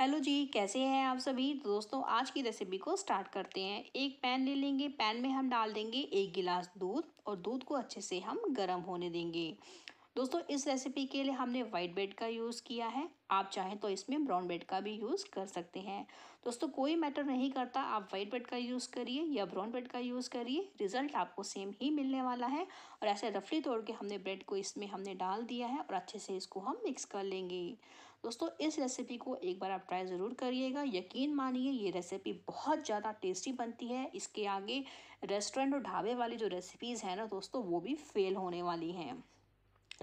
hello जी कैसे हैं आप सभी तो दोस्तों आज की रेसिपी को स्टार्ट करते हैं एक पैन ले लेंगे पैन में हम डाल देंगे एक गिलास दूध और दूध को अच्छे से हम गर्म होने देंगे दोस्तों इस रेसिपी के लिए हमने वाइट ब्रेड का यूज़ किया है आप चाहें तो इसमें ब्राउन ब्रेड का भी यूज़ कर सकते हैं दोस्तों कोई मैटर नहीं करता आप वाइट ब्रेड का यूज़ करिए या ब्राउन ब्रेड का यूज़ करिए रिज़ल्ट आपको सेम ही मिलने वाला है और ऐसे रफली तोड़ के हमने ब्रेड को इसमें हमने डाल दिया है और अच्छे से इसको हम मिक्स कर लेंगे दोस्तों इस रेसिपी को एक बार आप ट्राई ज़रूर करिएगा यकीन मानिए ये रेसिपी बहुत ज़्यादा टेस्टी बनती है इसके आगे रेस्टोरेंट और ढाबे वाली जो रेसिपीज़ हैं ना दोस्तों वो भी फेल होने वाली हैं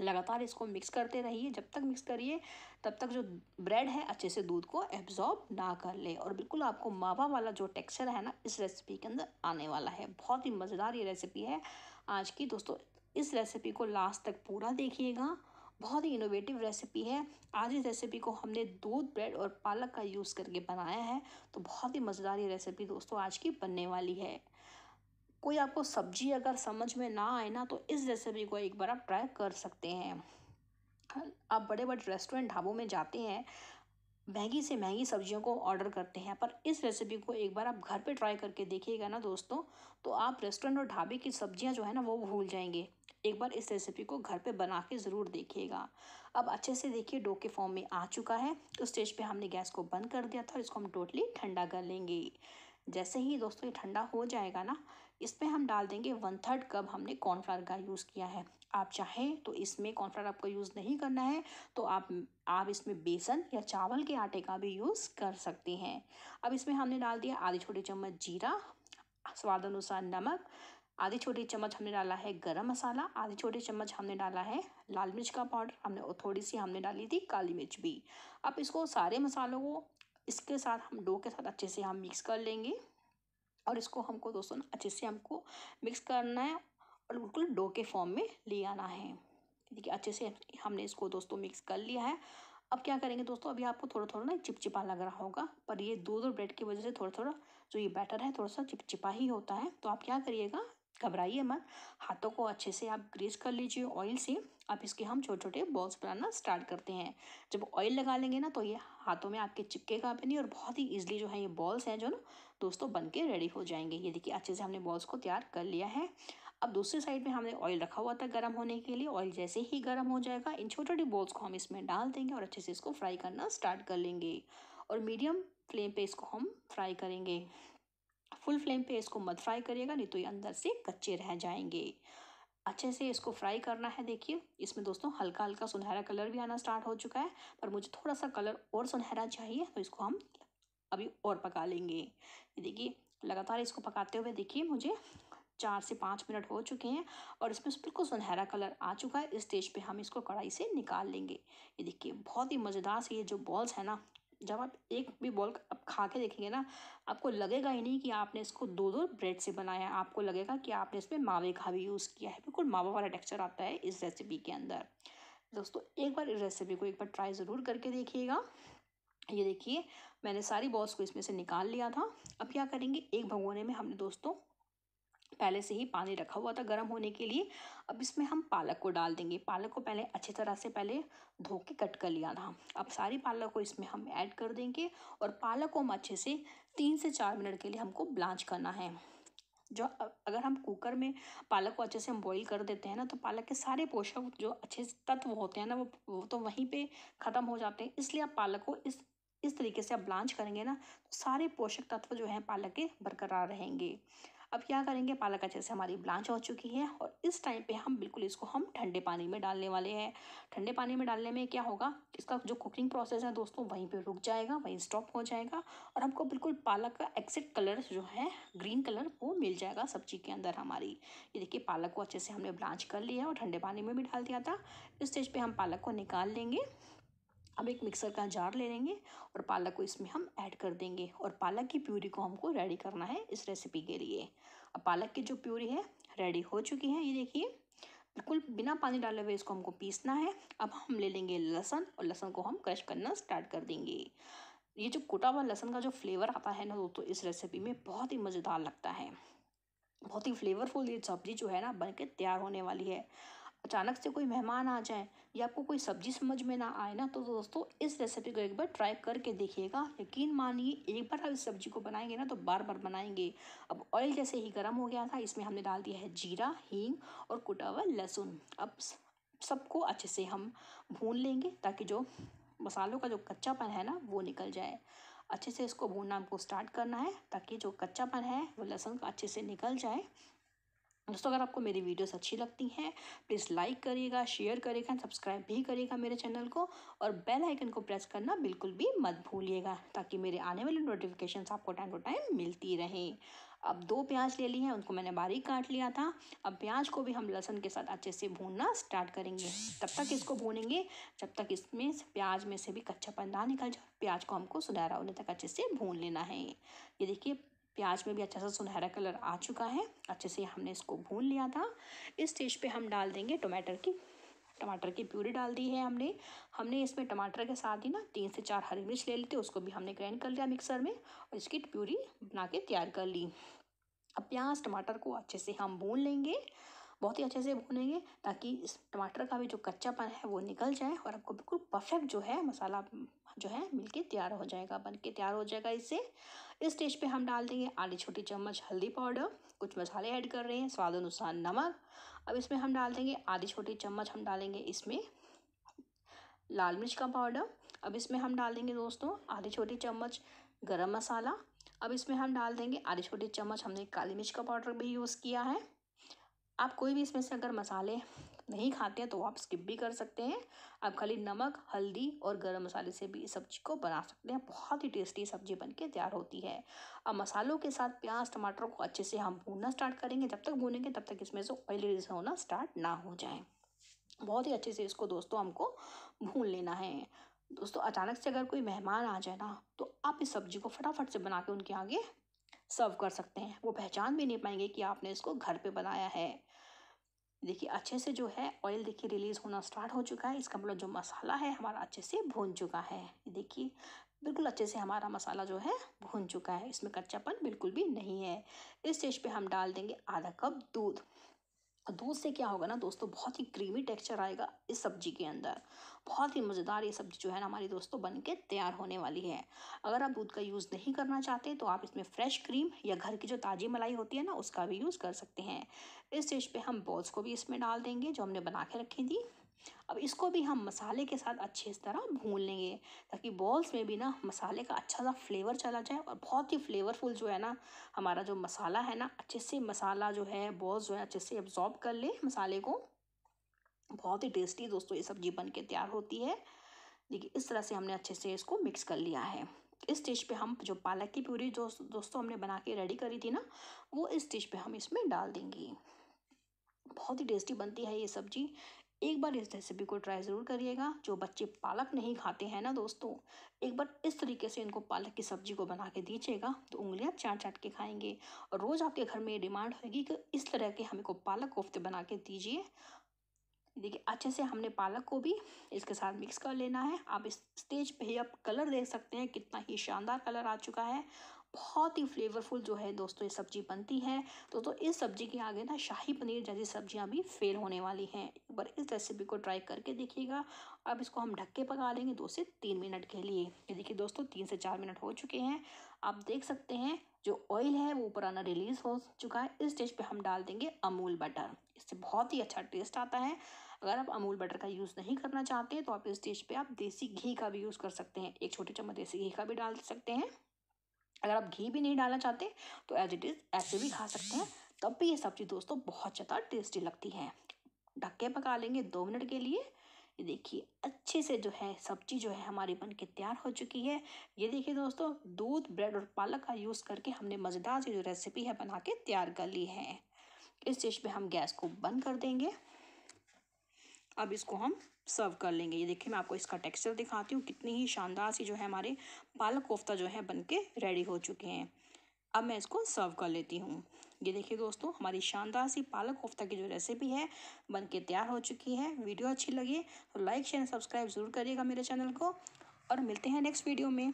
लगातार इसको मिक्स करते रहिए जब तक मिक्स करिए तब तक जो ब्रेड है अच्छे से दूध को एब्जॉर्ब ना कर ले और बिल्कुल आपको मावा वाला जो टेक्सचर है ना इस रेसिपी के अंदर आने वाला है बहुत ही मज़ेदार ये रेसिपी है आज की दोस्तों इस रेसिपी को लास्ट तक पूरा देखिएगा बहुत ही इनोवेटिव रेसिपी है आज इस रेसिपी को हमने दूध ब्रेड और पालक का यूज़ करके बनाया है तो बहुत ही मज़ेदार ये रेसिपी दोस्तों आज की बनने वाली है कोई आपको सब्जी अगर समझ में ना आए ना तो इस रेसिपी को एक बार आप ट्राई कर सकते हैं आप बड़े बड़े रेस्टोरेंट ढाबों में जाते हैं महंगी से महंगी सब्जियों को ऑर्डर करते हैं पर इस रेसिपी को एक बार आप घर पे ट्राई करके देखिएगा ना दोस्तों तो आप रेस्टोरेंट और ढाबे की सब्जियां जो है ना वो भूल जाएंगे एक बार इस रेसिपी को घर पे बना के ज़रूर देखिएगा अब अच्छे से देखिए डो के फॉर्म में आ चुका है उस स्टेज पे हमने गैस को बंद कर दिया था और इसको हम टोटली ठंडा कर लेंगे जैसे ही दोस्तों ये ठंडा हो जाएगा ना इसमें हम डाल देंगे वन थर्ड कप हमने कॉर्नफ्लावर का यूज़ किया है आप चाहें तो इसमें कॉर्नफ्लावर आपको यूज़ नहीं करना है तो आप आप इसमें बेसन या चावल के आटे का भी यूज़ कर सकते हैं अब इसमें हमने डाल दिया आधी छोटी चम्मच जीरा स्वाद अनुसार नमक आधी छोटी चम्मच हमने डाला है गरम मसाला आधी छोटी चम्मच हमने डाला है लाल मिर्च का पाउडर हमने और थोड़ी सी हमने डाली थी काली मिर्च भी अब इसको सारे मसालों को इसके साथ हम डो के साथ अच्छे से हम मिक्स कर लेंगे और इसको हमको दोस्तों अच्छे से हमको मिक्स करना है और बिल्कुल डो के फॉर्म में ले आना है देखिए अच्छे से हमने इसको दोस्तों मिक्स कर लिया है अब क्या करेंगे दोस्तों अभी आपको थोड़ा थोड़ा ना चिपचिपा लग रहा होगा पर ये दूध और ब्रेड की वजह से थोड़ा थोड़ा जो ये बैटर है थोड़ा सा चिपचिपा ही होता है तो आप क्या करिएगा घबराइए मत हाथों को अच्छे से आप ग्रीस कर लीजिए ऑयल से अब इसके हम छोटे छोटे बॉल्स बनाना स्टार्ट करते हैं जब ऑयल लगा लेंगे ना तो ये हाथों में आपके चिपकेगा भी नहीं और बहुत ही ईजिली जो है ये बॉल्स हैं जो ना दोस्तों बन के रेडी हो जाएंगे ये देखिए अच्छे से हमने बॉल्स को तैयार कर लिया है अब दूसरी साइड में हमने ऑयल रखा हुआ था गर्म होने के लिए ऑयल जैसे ही गर्म हो जाएगा इन छोटे छोटे बॉल्स को हम इसमें डाल देंगे और अच्छे से इसको फ्राई करना स्टार्ट कर लेंगे और मीडियम फ्लेम पे इसको हम फ्राई करेंगे फुल फ्लेम पे इसको मत फ्राई करिएगा नहीं तो ये अंदर से कच्चे रह जाएंगे अच्छे से इसको फ्राई करना है देखिए इसमें दोस्तों हल्का हल्का सुनहरा कलर भी आना स्टार्ट हो चुका है पर मुझे थोड़ा सा कलर और सुनहरा चाहिए तो इसको हम अभी और पका लेंगे देखिए लगातार इसको पकाते हुए देखिए मुझे चार से पाँच मिनट हो चुके हैं और इसमें बिल्कुल सुनहरा कलर आ चुका है इस स्टेज पे हम इसको कढ़ाई से निकाल लेंगे ये देखिए बहुत ही मज़ेदार से ये जो बॉल्स है ना जब आप एक भी बॉल अब खा के देखेंगे ना आपको लगेगा ही नहीं कि आपने इसको दो दो ब्रेड से बनाया है आपको लगेगा कि आपने इसमें मावे का भी यूज़ किया है बिल्कुल मावा वाला टेक्सचर आता है इस रेसिपी के अंदर दोस्तों एक बार इस रेसिपी को एक बार ट्राई ज़रूर करके देखिएगा ये देखिए मैंने सारी बॉल्स को इसमें से निकाल लिया था अब क्या करेंगे एक भगोने में हमने दोस्तों पहले से ही पानी रखा हुआ था गर्म होने के लिए अब इसमें हम पालक को डाल देंगे पालक को पहले अच्छी तरह से पहले धो के कट कर लिया था अब सारी पालक को इसमें हम ऐड कर देंगे और पालक को हम अच्छे से तीन से चार मिनट के लिए हमको ब्लांच करना है जो अगर हम कुकर में पालक को अच्छे से हम बॉईल कर देते हैं ना तो पालक के सारे पोषक जो अच्छे तत्व होते हैं ना वो वो तो वहीं पे ख़त्म हो जाते हैं इसलिए आप पालक को इस इस तरीके से आप ब्लांच करेंगे ना तो सारे पोषक तत्व जो हैं पालक के बरकरार रहेंगे अब क्या करेंगे पालक अच्छे से हमारी ब्लांच हो चुकी है और इस टाइम पे हम बिल्कुल इसको हम ठंडे पानी में डालने वाले हैं ठंडे पानी में डालने में क्या होगा इसका जो कुकिंग प्रोसेस है दोस्तों वहीं पर रुक जाएगा वहीं स्टॉप हो जाएगा और हमको बिल्कुल पालक का एक्सिट कलर जो है ग्रीन कलर वो मिल जाएगा सब्जी के अंदर हमारी ये देखिए पालक को अच्छे से हमने ब्लांच कर लिया और ठंडे पानी में भी डाल दिया था इस स्टेज पर हम पालक को निकाल लेंगे अब एक मिक्सर का जार ले लेंगे और पालक को इसमें हम ऐड कर देंगे और पालक की प्यूरी को हमको रेडी करना है इस रेसिपी के लिए अब पालक की जो प्यूरी है रेडी हो चुकी है ये देखिए बिल्कुल बिना पानी डाले हुए इसको हमको पीसना है अब हम ले लेंगे लहसन और लहसन को हम क्रश करना स्टार्ट कर देंगे ये जो कुटा हुआ लहसन का जो फ्लेवर आता है ना दोस्तों इस रेसिपी में बहुत ही मज़ेदार लगता है बहुत ही फ्लेवरफुल ये सब्ज़ी जो है ना बन के तैयार होने वाली है अचानक से कोई मेहमान आ जाए या आपको कोई सब्जी समझ में ना आए ना तो दोस्तों इस रेसिपी को एक बार ट्राई करके देखिएगा यकीन मानिए एक बार आप इस सब्जी को बनाएंगे ना तो बार बार बनाएंगे अब ऑयल जैसे ही गर्म हो गया था इसमें हमने डाल दिया है जीरा हींग और कुटा हुआ लहसुन अब सबको अच्छे से हम भून लेंगे ताकि जो मसालों का जो कच्चापन है ना वो निकल जाए अच्छे से इसको भूनना हमको स्टार्ट करना है ताकि जो कच्चापन है वो लहसुन का अच्छे से निकल जाए दोस्तों अगर आपको मेरी वीडियोस अच्छी लगती हैं प्लीज़ लाइक करिएगा शेयर करिएगा एंड सब्सक्राइब भी करिएगा मेरे चैनल को और बेल आइकन को प्रेस करना बिल्कुल भी मत भूलिएगा ताकि मेरे आने वाले नोटिफिकेशन आपको टाइम टू टाइम मिलती रहे अब दो प्याज ले ली हैं उनको मैंने बारीक काट लिया था अब प्याज को भी हम लहसुन के साथ अच्छे से भूनना स्टार्ट करेंगे तब तक इसको भूनेंगे जब तक इसमें प्याज में से भी कच्चा पंदा निकल जाए प्याज को हमको सुनहरा होने तक अच्छे से भून लेना है ये देखिए प्याज में भी अच्छा सा सुनहरा कलर आ चुका है अच्छे से हमने इसको भून लिया था इस स्टेज पे हम डाल देंगे टमाटर की टमाटर की प्यूरी डाल दी है हमने हमने इसमें टमाटर के साथ ही ना तीन से चार हरी मिर्च ले लेते उसको भी हमने ग्राइंड कर लिया मिक्सर में और इसकी प्यूरी बना के तैयार कर ली अब प्याज टमाटर को अच्छे से हम भून लेंगे बहुत ही अच्छे से भूनेंगे ताकि इस टमाटर का भी जो कच्चापन है वो निकल जाए और आपको बिल्कुल परफेक्ट जो है मसाला जो है मिलके तैयार हो जाएगा बन के तैयार हो जाएगा इससे इस स्टेज पे हम डाल देंगे आधी छोटी चम्मच हल्दी पाउडर कुछ मसाले ऐड कर रहे हैं स्वाद अनुसार नमक अब इसमें हम डाल देंगे आधी छोटी चम्मच हम डालेंगे इसमें लाल मिर्च का पाउडर अब इसमें हम डाल देंगे दोस्तों आधी छोटी चम्मच गरम मसाला अब इसमें हम डाल देंगे आधी छोटी चम्मच हमने काली मिर्च का पाउडर भी यूज़ किया है आप कोई भी इसमें से अगर मसाले नहीं खाते हैं तो आप स्किप भी कर सकते हैं आप खाली नमक हल्दी और गर्म मसाले से भी इस सब्जी को बना सकते हैं बहुत ही टेस्टी सब्जी बन के तैयार होती है अब मसालों के साथ प्याज टमाटर को अच्छे से हम भूनना स्टार्ट करेंगे जब तक भूनेंगे तब तक इसमें से ऑयल रिलीज होना स्टार्ट ना हो जाए बहुत ही अच्छे से इसको दोस्तों हमको भून लेना है दोस्तों अचानक से अगर कोई मेहमान आ जाए ना तो आप इस सब्जी को फटाफट से बना के उनके आगे सर्व कर सकते हैं वो पहचान भी नहीं पाएंगे कि आपने इसको घर पे बनाया है देखिए अच्छे से जो है ऑयल देखिए रिलीज़ होना स्टार्ट हो चुका है इसका मतलब जो मसाला है हमारा अच्छे से भून चुका है देखिए बिल्कुल अच्छे से हमारा मसाला जो है भून चुका है इसमें कच्चापन बिल्कुल भी नहीं है इस स्टेज पे हम डाल देंगे आधा कप दूध और दूध से क्या होगा ना दोस्तों बहुत ही क्रीमी टेक्सचर आएगा इस सब्जी के अंदर बहुत ही मज़ेदार ये सब्जी जो है ना हमारी दोस्तों बन के तैयार होने वाली है अगर आप दूध का यूज़ नहीं करना चाहते तो आप इसमें फ्रेश क्रीम या घर की जो ताज़ी मलाई होती है ना उसका भी यूज़ कर सकते हैं इस डिश पे हम बॉल्स को भी इसमें डाल देंगे जो हमने बना के रखी थी अब इसको भी हम मसाले के साथ अच्छे इस तरह भून लेंगे ताकि बॉल्स में भी ना मसाले का अच्छा सा फ्लेवर चला जाए और बहुत ही फ्लेवरफुल जो है ना हमारा जो मसाला है ना अच्छे से मसाला जो है बॉल्स जो है अच्छे से एब्जॉर्ब कर ले मसाले को बहुत ही टेस्टी दोस्तों ये सब्जी बन के तैयार होती है देखिए इस तरह से हमने अच्छे से इसको मिक्स कर लिया है इस डिश पे हम जो पालक की प्यूरी जो दोस्तों हमने बना के रेडी करी थी ना वो इस डिश पे हम इसमें डाल देंगे बहुत ही टेस्टी बनती है ये सब्जी एक बार इस रेसिपी को ट्राई ज़रूर करिएगा जो बच्चे पालक नहीं खाते हैं ना दोस्तों एक बार इस तरीके से इनको पालक की सब्जी को बना के दीजिएगा तो उंगलियां चाट चाट के खाएंगे और रोज़ आपके घर में ये डिमांड होगी कि इस तरह के हमें को पालक कोफ्ते बना के दीजिए देखिए अच्छे से हमने पालक को भी इसके साथ मिक्स कर लेना है आप इस स्टेज पे ही आप कलर देख सकते हैं कितना ही शानदार कलर आ चुका है बहुत ही फ्लेवरफुल जो है दोस्तों ये सब्ज़ी बनती है तो दोस्तों इस सब्ज़ी के आगे ना शाही पनीर जैसी सब्जियां भी फेल होने वाली हैं एक बार इस रेसिपी को ट्राई करके देखिएगा अब इसको हम ढक के पका लेंगे दो से तीन मिनट के लिए ये देखिए दोस्तों तीन से चार मिनट हो चुके हैं आप देख सकते हैं जो ऑयल है वो पुराना रिलीज़ हो चुका है इस स्टेज पे हम डाल देंगे अमूल बटर इससे बहुत ही अच्छा टेस्ट आता है अगर आप अमूल बटर का यूज़ नहीं करना चाहते तो आप इस स्टेज पे आप देसी घी का भी यूज़ कर सकते हैं एक छोटी चम्मच देसी घी का भी डाल सकते हैं अगर आप घी भी नहीं डालना चाहते तो एज इट इज़ ऐसे भी खा सकते हैं तब भी ये सब्ज़ी दोस्तों बहुत ज़्यादा टेस्टी लगती है ढक्के पका लेंगे दो मिनट के लिए ये देखिए अच्छे से जो है सब्जी जो है हमारी बन के तैयार हो चुकी है ये देखिए दोस्तों दूध ब्रेड और पालक का यूज़ करके हमने मज़ेदार सी जो रेसिपी है बना के तैयार कर ली है इस डिश में हम गैस को बंद कर देंगे अब इसको हम सर्व कर लेंगे ये देखिए मैं आपको इसका टेक्सचर दिखाती हूँ कितनी ही शानदार सी जो है हमारे पालक कोफ्ता जो है बन के रेडी हो चुके हैं अब मैं इसको सर्व कर लेती हूँ ये देखिए दोस्तों हमारी शानदार सी पालक कोफ्ता की जो रेसिपी है बन के तैयार हो चुकी है वीडियो अच्छी लगे तो लाइक शेयर सब्सक्राइब ज़रूर करिएगा मेरे चैनल को और मिलते हैं नेक्स्ट वीडियो में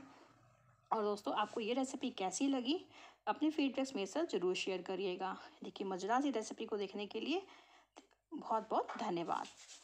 और दोस्तों आपको ये रेसिपी कैसी लगी अपने फीडबैक्स मेरे साथ ज़रूर शेयर करिएगा देखिए मजेदार सी रेसिपी को देखने के लिए बहुत बहुत धन्यवाद